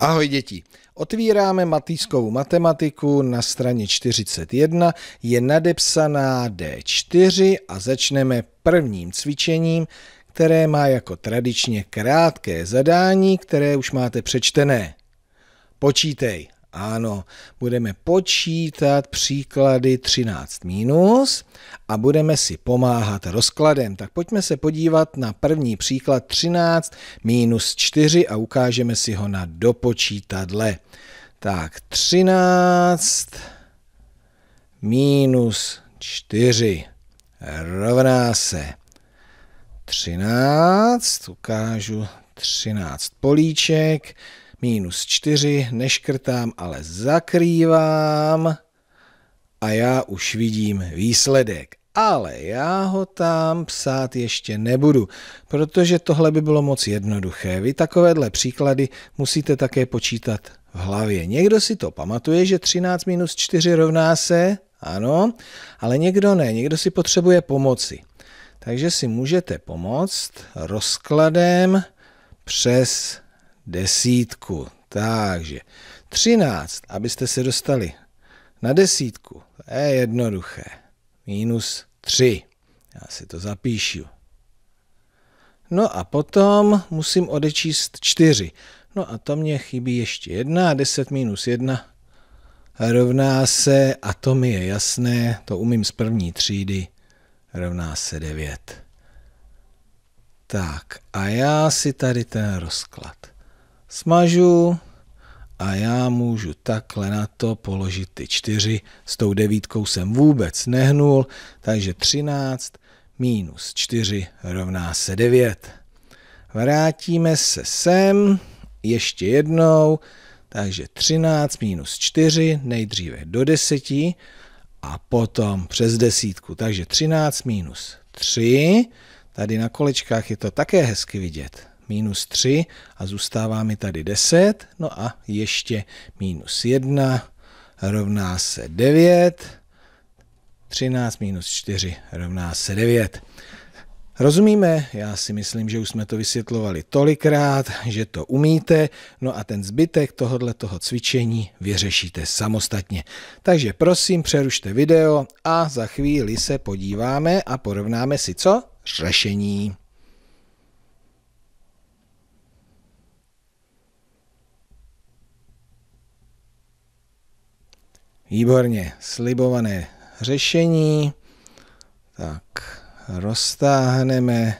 Ahoj děti. Otvíráme matýskovou matematiku na straně 41, je nadepsaná D4 a začneme prvním cvičením, které má jako tradičně krátké zadání, které už máte přečtené. Počítej. Ano, budeme počítat příklady 13 minus a budeme si pomáhat rozkladem. Tak pojďme se podívat na první příklad 13 minus 4 a ukážeme si ho na dopočítadle. Tak 13 minus 4 rovná se 13, ukážu 13 políček, minus 4, neškrtám, ale zakrývám a já už vidím výsledek. Ale já ho tam psát ještě nebudu, protože tohle by bylo moc jednoduché. Vy takovéhle příklady musíte také počítat v hlavě. Někdo si to pamatuje, že 13 minus 4 rovná se, ano, ale někdo ne, někdo si potřebuje pomoci. Takže si můžete pomoct rozkladem přes desítku. Takže 13, abyste se dostali na desítku, to je jednoduché. Minus 3. Já si to zapíšu. No a potom musím odečíst 4. No a to mě chybí ještě jedna. 10 minus 1 rovná se, a to mi je jasné, to umím z první třídy, rovná se 9. Tak a já si tady ten rozklad smažu a já můžu takhle na to položit ty čtyři. S tou devítkou jsem vůbec nehnul, takže 13 minus 4 rovná se 9. Vrátíme se sem ještě jednou, takže 13 minus 4 nejdříve do 10 a potom přes desítku. Takže 13 minus 3, tady na kolečkách je to také hezky vidět, minus 3 a zůstává mi tady 10. No a ještě minus 1 rovná se 9. 13 minus 4 rovná se 9. Rozumíme? Já si myslím, že už jsme to vysvětlovali tolikrát, že to umíte, no a ten zbytek tohohle toho cvičení vyřešíte samostatně. Takže prosím, přerušte video a za chvíli se podíváme a porovnáme si co? Řešení. Výborně, slibované řešení. Tak, roztáhneme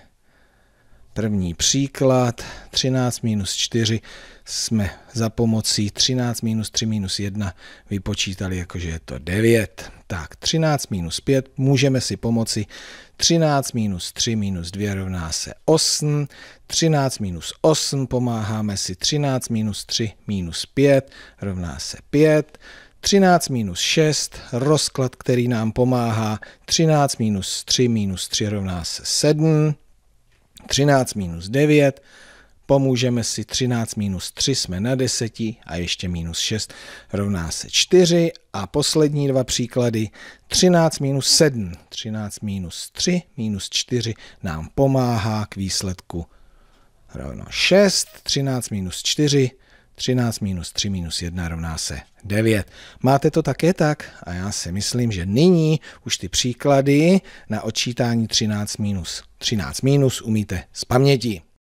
první příklad. 13 minus 4 jsme za pomocí 13 minus 3 minus 1 vypočítali, jakože je to 9. Tak, 13 minus 5 můžeme si pomoci. 13 minus 3 minus 2 rovná se 8. 13 minus 8 pomáháme si. 13 minus 3 minus 5 rovná se 5. 13 minus 6, rozklad, který nám pomáhá, 13 minus 3 minus 3 rovná se 7, 13 minus 9, pomůžeme si 13 minus 3 jsme na 10 a ještě minus 6 rovná se 4 a poslední dva příklady 13 minus 7, 13 minus 3 minus 4 nám pomáhá k výsledku rovno 6, 13 minus 4 13 minus 3 minus 1 rovná se 9. Máte to také tak? A já si myslím, že nyní už ty příklady na odčítání 13 minus 13 minus umíte z paměti.